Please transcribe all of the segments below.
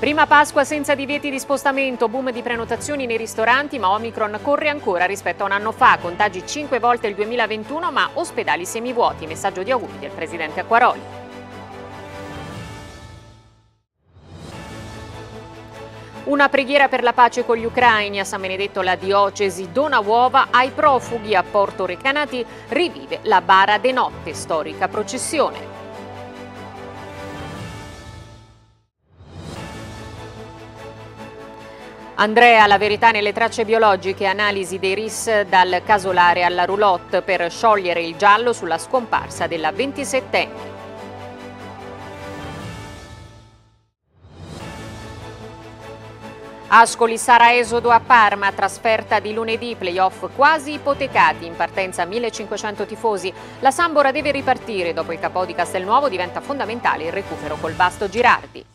Prima Pasqua senza divieti di spostamento, boom di prenotazioni nei ristoranti, ma Omicron corre ancora rispetto a un anno fa, contagi 5 volte il 2021, ma ospedali semivuoti, messaggio di auguri del presidente Acquaroli. Una preghiera per la pace con gli ucraini, a San Benedetto la diocesi dona uova ai profughi, a Porto Recanati rivive la bara de notte, storica processione. Andrea, la verità nelle tracce biologiche, analisi dei RIS dal casolare alla roulotte per sciogliere il giallo sulla scomparsa della 27enne. Ascoli sarà esodo a Parma, trasferta di lunedì, playoff quasi ipotecati, in partenza 1500 tifosi. La Sambora deve ripartire, dopo il capo di Castelnuovo diventa fondamentale il recupero col vasto Girardi.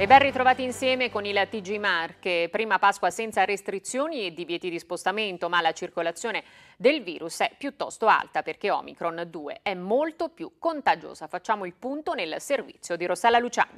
E ben ritrovati insieme con il TG Marche. Prima Pasqua senza restrizioni e divieti di spostamento, ma la circolazione del virus è piuttosto alta perché Omicron 2 è molto più contagiosa. Facciamo il punto nel servizio di Rossella Luciani.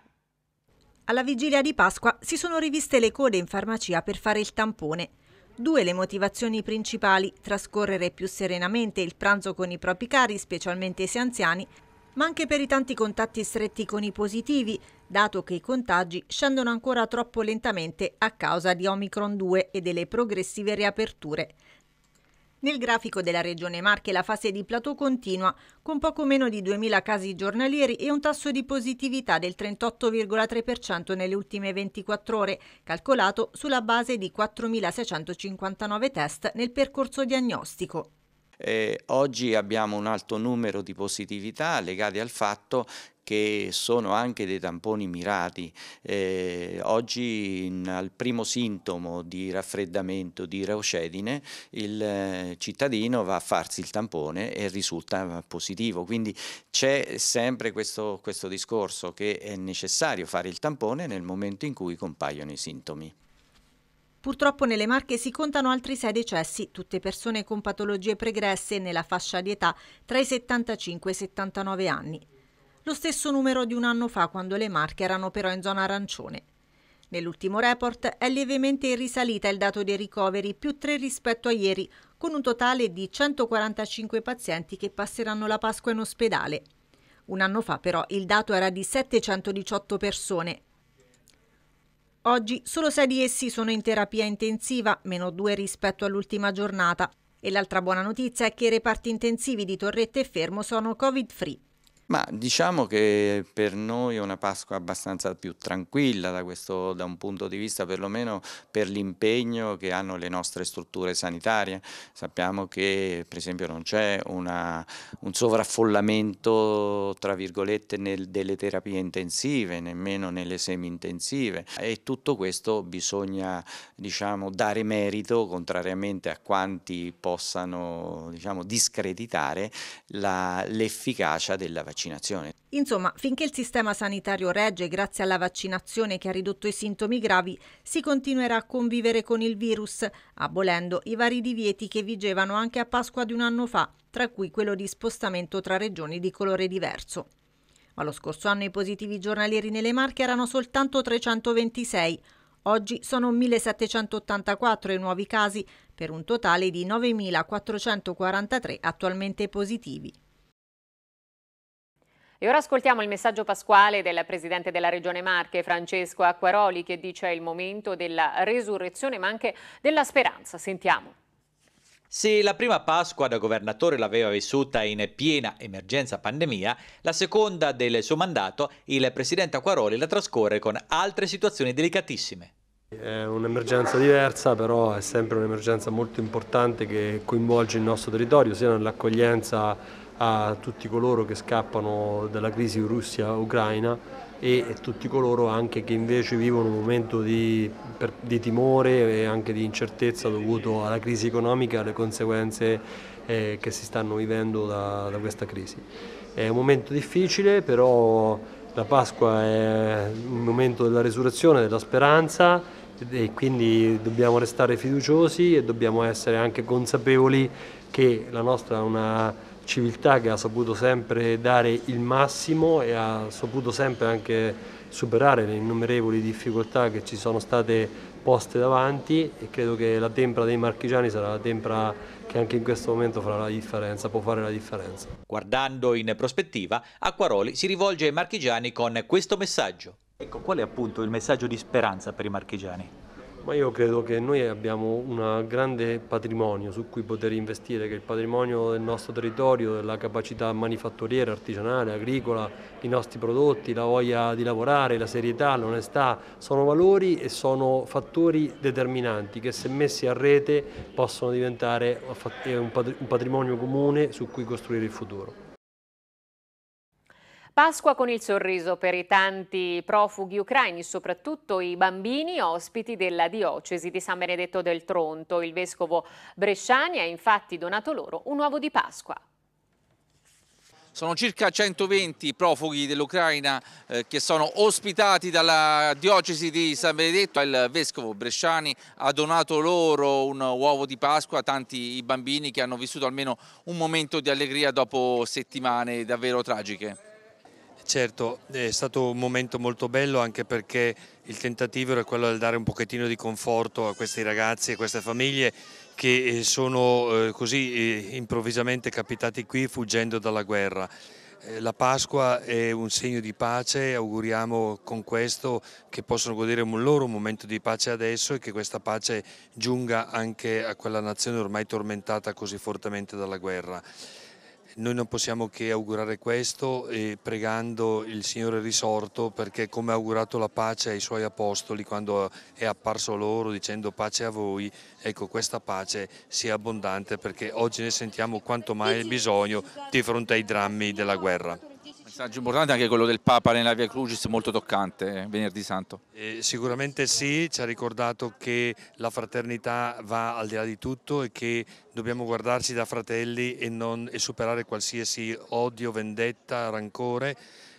Alla vigilia di Pasqua si sono riviste le code in farmacia per fare il tampone. Due le motivazioni principali, trascorrere più serenamente il pranzo con i propri cari, specialmente se anziani, ma anche per i tanti contatti stretti con i positivi, dato che i contagi scendono ancora troppo lentamente a causa di Omicron 2 e delle progressive riaperture. Nel grafico della Regione Marche la fase di plateau continua, con poco meno di 2.000 casi giornalieri e un tasso di positività del 38,3% nelle ultime 24 ore, calcolato sulla base di 4.659 test nel percorso diagnostico. Eh, oggi abbiamo un alto numero di positività legati al fatto che sono anche dei tamponi mirati. Eh, oggi in, al primo sintomo di raffreddamento di reucedine il eh, cittadino va a farsi il tampone e risulta positivo, quindi c'è sempre questo, questo discorso che è necessario fare il tampone nel momento in cui compaiono i sintomi. Purtroppo nelle Marche si contano altri sei decessi, tutte persone con patologie pregresse nella fascia di età tra i 75 e i 79 anni. Lo stesso numero di un anno fa quando le Marche erano però in zona arancione. Nell'ultimo report è lievemente risalita il dato dei ricoveri, più 3 rispetto a ieri, con un totale di 145 pazienti che passeranno la Pasqua in ospedale. Un anno fa però il dato era di 718 persone, Oggi solo sei di essi sono in terapia intensiva, meno due rispetto all'ultima giornata. E l'altra buona notizia è che i reparti intensivi di Torrette e Fermo sono covid-free. Ma diciamo che per noi è una Pasqua abbastanza più tranquilla da, questo, da un punto di vista perlomeno per l'impegno che hanno le nostre strutture sanitarie. Sappiamo che per esempio non c'è un sovraffollamento tra virgolette nel, delle terapie intensive, nemmeno nelle semi-intensive e tutto questo bisogna diciamo, dare merito contrariamente a quanti possano diciamo, discreditare l'efficacia della vaccinazione vaccinazione. Insomma, finché il sistema sanitario regge grazie alla vaccinazione che ha ridotto i sintomi gravi, si continuerà a convivere con il virus, abolendo i vari divieti che vigevano anche a Pasqua di un anno fa, tra cui quello di spostamento tra regioni di colore diverso. Ma lo scorso anno i positivi giornalieri nelle Marche erano soltanto 326. Oggi sono 1784 i nuovi casi, per un totale di 9.443 attualmente positivi. E ora ascoltiamo il messaggio pasquale del Presidente della Regione Marche, Francesco Acquaroli, che dice è il momento della resurrezione ma anche della speranza. Sentiamo. Se la prima Pasqua da governatore l'aveva vissuta in piena emergenza pandemia, la seconda del suo mandato il Presidente Acquaroli la trascorre con altre situazioni delicatissime. È un'emergenza diversa, però è sempre un'emergenza molto importante che coinvolge il nostro territorio, sia nell'accoglienza a tutti coloro che scappano dalla crisi Russia-Ucraina e tutti coloro anche che invece vivono un momento di, di, timore e anche di incertezza dovuto alla crisi economica e alle conseguenze eh, che si stanno vivendo da, da, questa crisi. È un momento difficile, però la Pasqua è un momento della resurrezione, della speranza e quindi dobbiamo restare fiduciosi e dobbiamo essere anche consapevoli che la nostra è una civiltà che ha saputo sempre dare il massimo e ha saputo sempre anche superare le innumerevoli difficoltà che ci sono state poste davanti e credo che la tempra dei marchigiani sarà la tempra che anche in questo momento farà la differenza, può fare la differenza. Guardando in prospettiva, Acquaroli si rivolge ai marchigiani con questo messaggio. Ecco, qual è appunto il messaggio di speranza per i marchigiani? Ma io credo che noi abbiamo un grande patrimonio su cui poter investire, che è il patrimonio del nostro territorio, della capacità manifatturiera, artigianale, agricola, i nostri prodotti, la voglia di lavorare, la serietà, l'onestà, sono valori e sono fattori determinanti che se messi a rete possono diventare un patrimonio comune su cui costruire il futuro. Pasqua con il sorriso per i tanti profughi ucraini, soprattutto i bambini ospiti della diocesi di San Benedetto del Tronto. Il vescovo Bresciani ha infatti donato loro un uovo di Pasqua. Sono circa 120 profughi dell'Ucraina eh, che sono ospitati dalla diocesi di San Benedetto. Il vescovo Bresciani ha donato loro un uovo di Pasqua, a tanti i bambini che hanno vissuto almeno un momento di allegria dopo settimane davvero tragiche. Certo, è stato un momento molto bello anche perché il tentativo era quello di dare un pochettino di conforto a questi ragazzi e a queste famiglie che eh, sono eh, così eh, improvvisamente capitati qui fuggendo dalla guerra. La Pasqua è un segno di pace, auguriamo con questo che possano godere un loro momento di pace adesso e che questa pace giunga anche a quella nazione ormai tormentata così fortemente dalla guerra. Noi non possiamo che augurare questo e pregando il Signore risorto perché come ha augurato la pace ai Suoi Apostoli quando è apparso loro dicendo pace a voi, ecco questa pace sia abbondante perché oggi ne sentiamo quanto mai bisogno di fronte ai drammi della guerra messaggio importante anche quello del Papa nella Via Crucis, molto toccante, eh, venerdì santo. Eh, sicuramente sì, ci ha ricordato che la fraternità va al di là di tutto e che dobbiamo guardarci da fratelli e, non, e superare qualsiasi odio, vendetta, rancore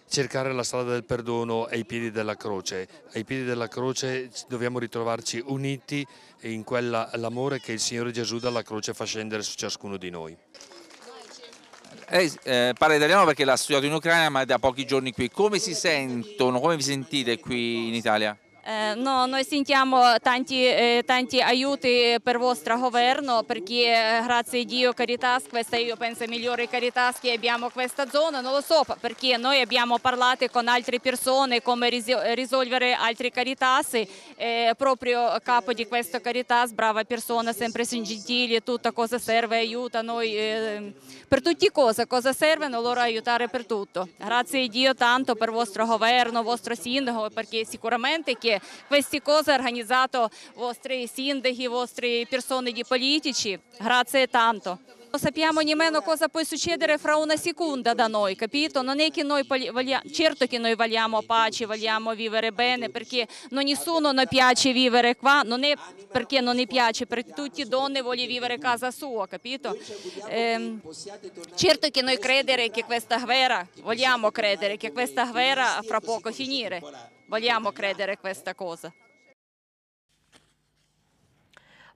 cercare la strada del perdono ai piedi della croce. Ai piedi della croce dobbiamo ritrovarci uniti in quell'amore che il Signore Gesù dalla croce fa scendere su ciascuno di noi. Lei eh, eh, parla italiano perché l'ha studiato in Ucraina ma da pochi giorni qui. Come si sentono, come vi sentite qui in Italia? No, noi sentiamo tanti, tanti aiuti per il vostro governo perché grazie a Dio Caritas, questa io penso migliore Caritas che abbiamo in questa zona, non lo so perché noi abbiamo parlato con altre persone come risolvere altri Caritas, eh, proprio capo di questo Caritas, brava persona, sempre gentile, tutta cosa serve, aiuta noi per tutte cose, cosa serve, loro aiutare per tutto. Grazie a Dio tanto per il vostro governo, il vostro sindaco perché sicuramente che questi cose ha organizzato vostri sindachi, vostre persone di politici. Grazie tanto. Non sappiamo nemmeno cosa può succedere fra una seconda da noi, capito? Non è che noi vogliamo, certo che noi vogliamo pace, vogliamo vivere bene, perché non nessuno non piace vivere qua, non è perché non ne piace, perché tutte le donne vogliono vivere a casa sua, capito? Eh, certo che noi credere che questa guerra, vogliamo credere che questa guerra fra poco finire. Vogliamo credere questa cosa.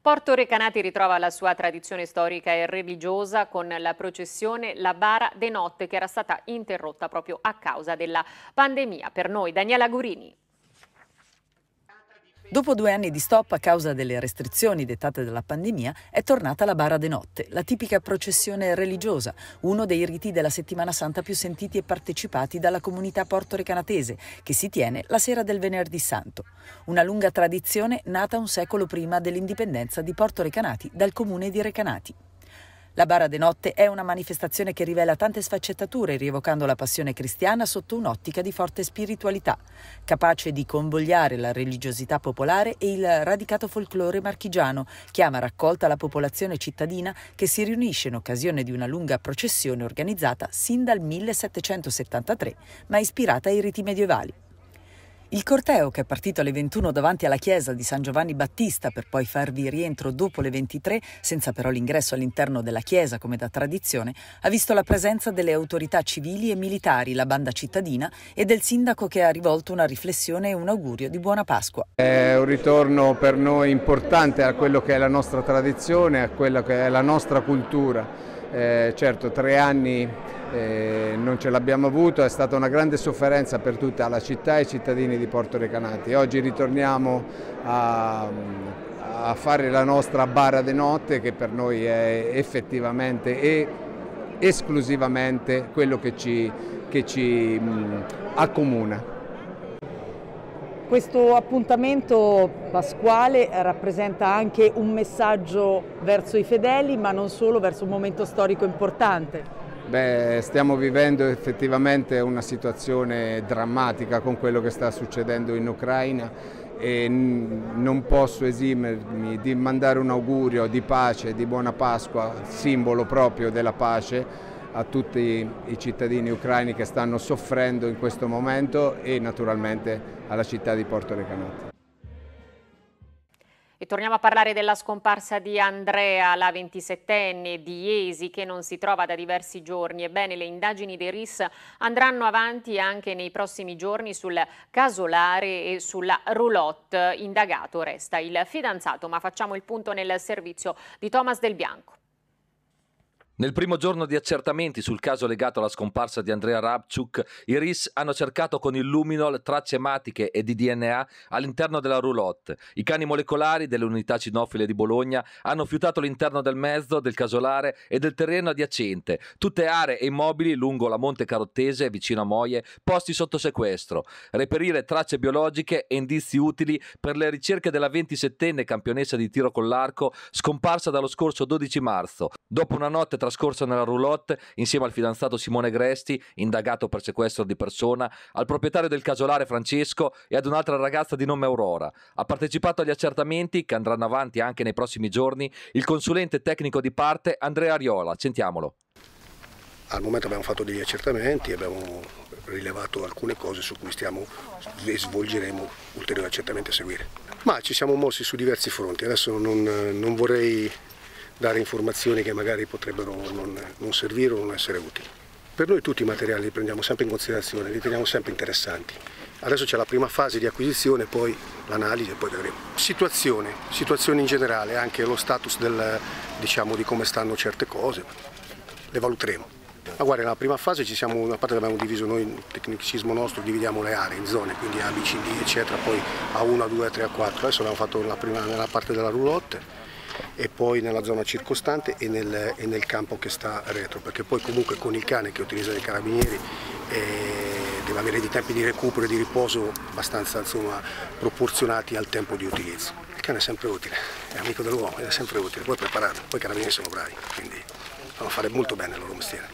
Porto Recanati ritrova la sua tradizione storica e religiosa con la processione La Bara de Notte che era stata interrotta proprio a causa della pandemia. Per noi Daniela Gurini. Dopo due anni di stop a causa delle restrizioni dettate dalla pandemia, è tornata la bara de notte, la tipica processione religiosa, uno dei riti della settimana santa più sentiti e partecipati dalla comunità portoricanatese, che si tiene la sera del venerdì santo. Una lunga tradizione nata un secolo prima dell'indipendenza di Porto Recanati dal comune di Recanati. La Bara de Notte è una manifestazione che rivela tante sfaccettature, rievocando la passione cristiana sotto un'ottica di forte spiritualità, capace di convogliare la religiosità popolare e il radicato folklore marchigiano, chiama raccolta la popolazione cittadina che si riunisce in occasione di una lunga processione organizzata sin dal 1773, ma ispirata ai riti medievali. Il corteo, che è partito alle 21 davanti alla chiesa di San Giovanni Battista per poi farvi rientro dopo le 23, senza però l'ingresso all'interno della chiesa come da tradizione, ha visto la presenza delle autorità civili e militari, la banda cittadina e del sindaco che ha rivolto una riflessione e un augurio di buona Pasqua. È un ritorno per noi importante a quello che è la nostra tradizione, a quella che è la nostra cultura. Eh, certo, tre anni eh, non ce l'abbiamo avuto, è stata una grande sofferenza per tutta la città e i cittadini di Porto Recanati. Oggi ritorniamo a, a fare la nostra bara de notte che per noi è effettivamente e esclusivamente quello che ci, che ci mh, mm, accomuna. Questo appuntamento pasquale rappresenta anche un messaggio verso i fedeli, ma non solo, verso un momento storico importante. Beh, stiamo vivendo effettivamente una situazione drammatica con quello che sta succedendo in Ucraina e non posso esimermi di mandare un augurio di pace, di buona Pasqua, simbolo proprio della pace a tutti i cittadini ucraini che stanno soffrendo in questo momento e naturalmente alla città di Porto Recanati. E torniamo a parlare della scomparsa di Andrea, la 27enne di Iesi, che non si trova da diversi giorni. Ebbene, le indagini dei RIS andranno avanti anche nei prossimi giorni sul casolare e sulla roulotte. Indagato resta il fidanzato, ma facciamo il punto nel servizio di Thomas Del Bianco. Nel primo giorno di accertamenti sul caso legato alla scomparsa di Andrea Rabchuk, i RIS hanno cercato con il Luminol tracce ematiche e di DNA all'interno della roulotte. I cani molecolari delle unità cinofile di Bologna hanno fiutato l'interno del mezzo, del casolare e del terreno adiacente, tutte aree e immobili lungo la Monte Carottese vicino a Moie, posti sotto sequestro. Reperire tracce biologiche e indizi utili per le ricerche della 27enne campionessa di tiro con l'arco scomparsa dallo scorso 12 marzo, dopo una notte tra trascorsa nella roulotte insieme al fidanzato Simone Gresti, indagato per sequestro di persona, al proprietario del casolare Francesco e ad un'altra ragazza di nome Aurora. Ha partecipato agli accertamenti, che andranno avanti anche nei prossimi giorni, il consulente tecnico di parte Andrea Ariola. Sentiamolo. Al momento abbiamo fatto degli accertamenti, abbiamo rilevato alcune cose su cui stiamo e svolgeremo ulteriori accertamenti a seguire. Ma ci siamo mossi su diversi fronti, adesso non, non vorrei dare informazioni che magari potrebbero non, non servire o non essere utili. Per noi tutti i materiali li prendiamo sempre in considerazione, li teniamo sempre interessanti. Adesso c'è la prima fase di acquisizione, poi l'analisi e poi vedremo. Situazione, situazione in generale, anche lo status del, diciamo, di come stanno certe cose, le valuteremo. Ma guarda, nella prima fase ci siamo, una parte l'abbiamo diviso noi, il tecnicismo nostro, dividiamo le aree in zone, quindi A, B, C, D, eccetera, poi A1, A2, A3, A4. Adesso l'abbiamo fatto la prima, nella parte della roulotte e poi nella zona circostante e nel, e nel campo che sta retro, perché poi comunque con il cane che utilizzano i carabinieri eh, deve avere dei tempi di recupero e di riposo abbastanza insomma, proporzionati al tempo di utilizzo. Il cane è sempre utile, è amico dell'uomo, è sempre utile, poi preparato, poi i carabinieri sono bravi, quindi fanno fare molto bene il loro mestiere.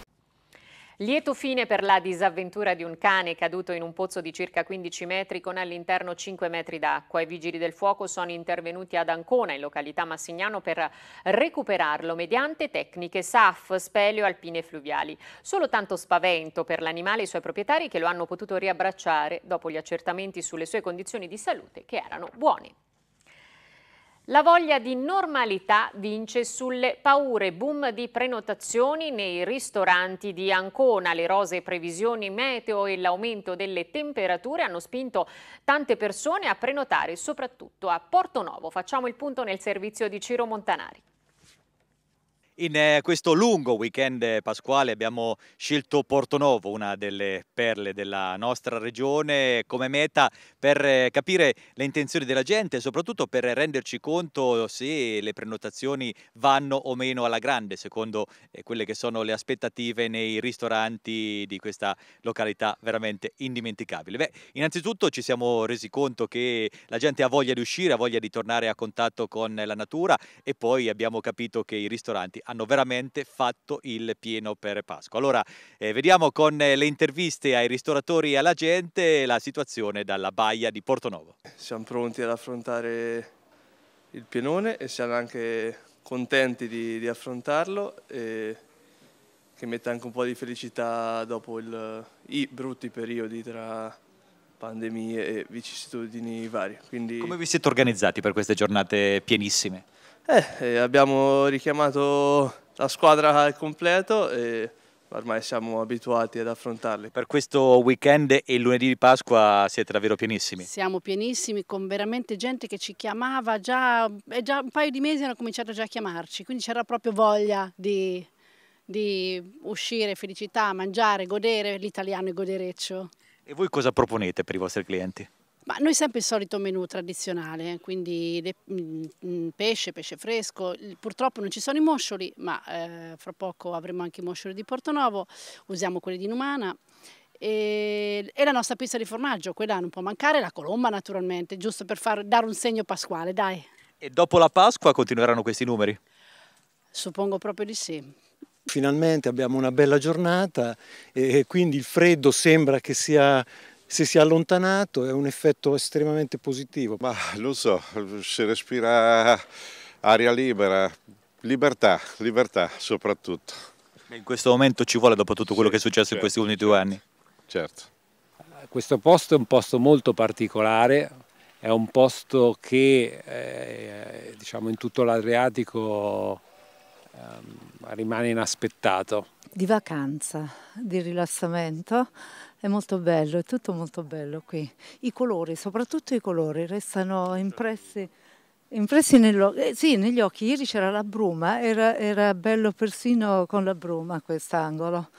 Lieto fine per la disavventura di un cane caduto in un pozzo di circa 15 metri con all'interno 5 metri d'acqua. I vigili del fuoco sono intervenuti ad Ancona, in località Massignano, per recuperarlo mediante tecniche SAF, speleo alpine fluviali. Solo tanto spavento per l'animale e i suoi proprietari che lo hanno potuto riabbracciare dopo gli accertamenti sulle sue condizioni di salute che erano buone. La voglia di normalità vince sulle paure, boom di prenotazioni nei ristoranti di Ancona. Le rose previsioni meteo e l'aumento delle temperature hanno spinto tante persone a prenotare, soprattutto a Porto Novo. Facciamo il punto nel servizio di Ciro Montanari. In eh, questo lungo weekend eh, pasquale abbiamo scelto Portonovo, una delle perle della nostra regione, come meta per eh, capire le intenzioni della gente e soprattutto per renderci conto se le prenotazioni vanno o meno alla grande, secondo quelle che sono le aspettative nei ristoranti di questa località veramente indimenticabile. Beh, innanzitutto ci siamo resi conto che la gente ha voglia di uscire, ha voglia di tornare a contatto con la natura e poi abbiamo capito che i ristoranti hanno veramente fatto il pieno per Pasqua. Allora eh, vediamo con eh, le interviste ai ristoratori e alla gente la situazione dalla baia di Porto Novo. Siamo pronti ad affrontare il pienone e siamo anche contenti di, di affrontarlo e che mette anche un po' di felicità dopo il, i brutti periodi tra pandemie e vicissitudini varie. Quindi... Come vi siete organizzati per queste giornate pienissime? Eh, eh, abbiamo richiamato la squadra al completo e ormai siamo abituati ad affrontarli. Per questo weekend e il lunedì di Pasqua siete davvero pienissimi? Siamo pienissimi con veramente gente che ci chiamava già, già un paio di mesi hanno cominciato già a chiamarci, quindi c'era proprio voglia di, di uscire, felicità, mangiare, godere l'italiano e godereccio. E voi cosa proponete per i vostri clienti? Ma noi sempre il solito menù tradizionale, quindi le, mh, mm, mm, pesce, pesce fresco, purtroppo non ci sono i moscioli, ma eh, fra poco avremo anche i moscioli di Portonovo, usiamo quelli di Numana e, e, la nostra pizza di formaggio, quella non può mancare, la colomba naturalmente, giusto per far, dare un segno pasquale, dai. E dopo la Pasqua continueranno questi numeri? Suppongo proprio di sì. Finalmente abbiamo una bella giornata e quindi il freddo sembra che sia se si è allontanato, è un effetto estremamente positivo. Ma lo so, si respira aria libera, libertà, libertà soprattutto. In questo momento ci vuole dopo tutto quello sì, che è successo certo, in questi ultimi certo, due anni? Certo. Eh, questo posto è un posto molto particolare, è un posto che eh, diciamo in tutto l'Adriatico eh, rimane inaspettato. Di vacanza, di rilassamento, è molto bello, è tutto molto bello qui. I colori, soprattutto i colori, restano impressi, impressi eh, sì, negli occhi. Ieri c'era la bruma, era, era bello persino con la bruma quest'angolo.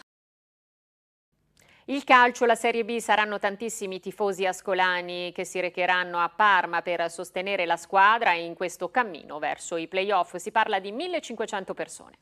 Il calcio, la Serie B, saranno tantissimi tifosi ascolani che si recheranno a Parma per sostenere la squadra in questo cammino verso i playoff. Si parla di 1500 persone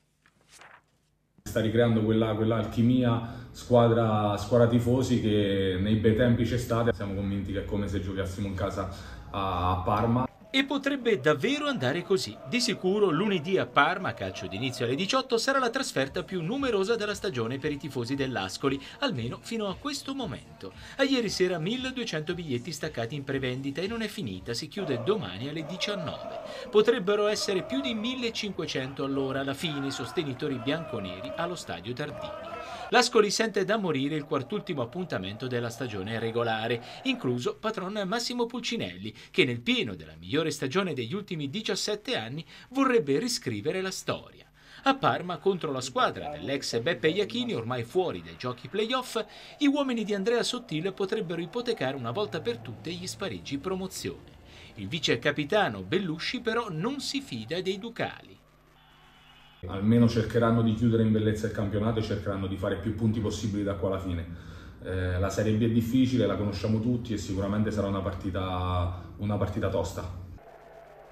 sta ricreando quella, quell'alchimia squadra, squadra tifosi che nei bei tempi c'è stata. Siamo convinti che è come se giocassimo in casa a Parma. E potrebbe davvero andare così. Di sicuro lunedì a Parma, calcio d'inizio alle 18, sarà la trasferta più numerosa della stagione per i tifosi dell'Ascoli, almeno fino a questo momento. A ieri sera 1200 biglietti staccati in prevendita e non è finita, si chiude domani alle 19. Potrebbero essere più di 1500 all'ora alla fine i sostenitori bianconeri allo stadio Tardini. L'Ascoli sente da morire il quartultimo appuntamento della stagione regolare, incluso patron Massimo Pulcinelli, che nel pieno della migliore stagione degli ultimi 17 anni vorrebbe riscrivere la storia. A Parma, contro la squadra dell'ex Beppe Iachini, ormai fuori dai giochi playoff, gli uomini di Andrea Sottile potrebbero ipotecare una volta per tutte gli spareggi promozione. Il vice capitano Bellusci però non si fida dei Ducali. Almeno cercheranno di chiudere in bellezza il campionato e cercheranno di fare più punti possibili da qua alla fine. Eh, la Serie B è difficile, la conosciamo tutti e sicuramente sarà una partita, una partita tosta.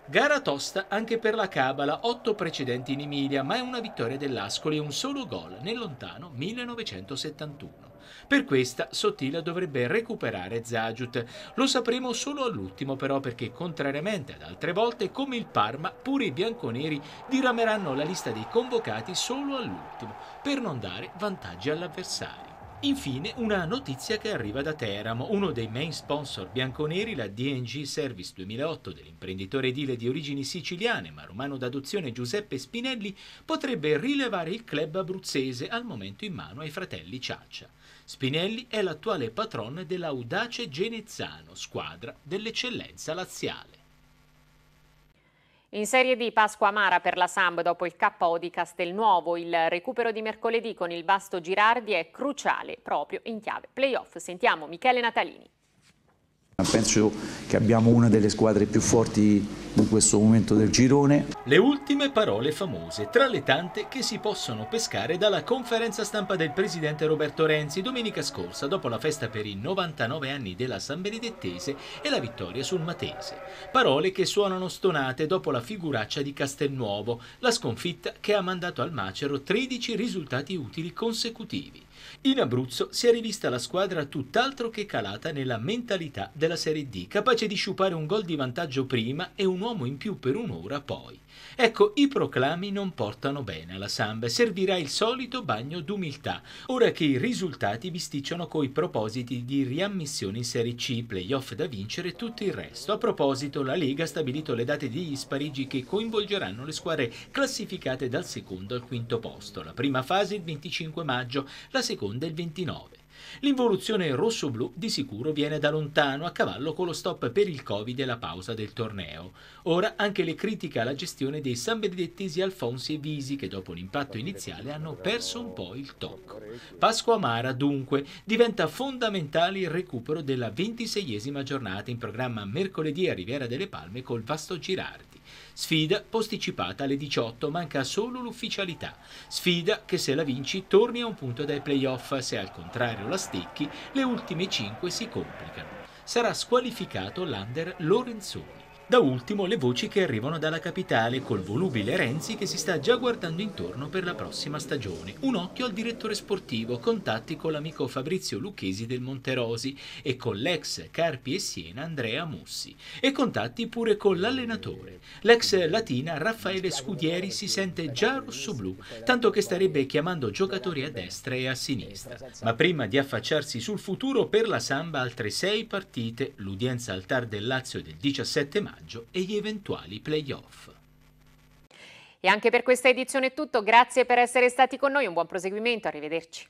Gara tosta anche per la Cabala, otto precedenti in Emilia, ma è una vittoria dell'Ascoli e un solo gol nel lontano 1971. Per questa Sottila dovrebbe recuperare Zajut. Lo sapremo solo all'ultimo però perché contrariamente ad altre volte come il Parma pure i bianconeri dirameranno la lista dei convocati solo all'ultimo per non dare vantaggi all'avversario. Infine una notizia che arriva da Teramo, uno dei main sponsor bianconeri, la DNG Service 2008 dell'imprenditore edile di origini siciliane ma romano d'adozione Giuseppe Spinelli potrebbe rilevare il club abruzzese al momento in mano ai fratelli Ciaccia. Spinelli è l'attuale patron dell'Audace Genezzano, squadra dell'eccellenza laziale. In Serie D Pasqua amara per la Samp dopo il KO di Castelnuovo, il recupero di mercoledì con il vasto Girardi è cruciale proprio in chiave playoff. Sentiamo Michele Natalini. Penso che abbiamo una delle squadre più forti in questo momento del girone. Le ultime parole famose, tra le tante che si possono pescare dalla conferenza stampa del presidente Roberto Renzi domenica scorsa dopo la festa per i 99 anni della San Benedettese e la vittoria sul Matese. Parole che suonano stonate dopo la figuraccia di Castelnuovo, la sconfitta che ha mandato al macero 13 risultati utili consecutivi. In Abruzzo si è rivista la squadra tutt'altro che calata nella mentalità della Serie D, capace di sciupare un gol di vantaggio prima e un uomo in più per un'ora poi. Ecco, i proclami non portano bene alla Samba, servirà il solito bagno d'umiltà, ora che i risultati bisticciano coi propositi di riammissione in Serie C, playoff da vincere e tutto il resto. A proposito, la Lega ha stabilito le date degli spareggi che coinvolgeranno le squadre classificate dal secondo al quinto posto. La prima fase il 25 maggio, la seconda il 29. L'involuzione rosso-blu di sicuro viene da lontano, a cavallo con lo stop per il Covid e la pausa del torneo. Ora anche le critiche alla gestione dei sanbenedettesi Alfonsi e Visi che dopo l'impatto iniziale hanno perso un po' il tocco. Pasqua Amara dunque diventa fondamentale il recupero della ventiseiesima giornata in programma mercoledì a Riviera delle Palme col Vasto Girardi. Sfida posticipata alle 18, manca solo l'ufficialità. Sfida che se la vinci torni a un punto dai playoff, se al contrario la stecchi le ultime 5 si complicano. Sarà squalificato l'under Lorenzoni. Da ultimo le voci che arrivano dalla capitale col volubile Renzi che si sta già guardando intorno per la prossima stagione. Un occhio al direttore sportivo, contatti con l'amico Fabrizio Lucchesi del Monterosi e con l'ex Carpi e Siena Andrea Mussi e contatti pure con l'allenatore. L'ex Latina Raffaele Scudieri si sente già rossoblù, tanto che starebbe chiamando giocatori a destra e a sinistra. Ma prima di affacciarsi sul futuro per la Samba altre sei partite, l'udienza al TAR del Lazio del 17 maggio maggio e gli eventuali playoff. E anche per questa edizione è tutto, grazie per essere stati con noi, un buon proseguimento, arrivederci.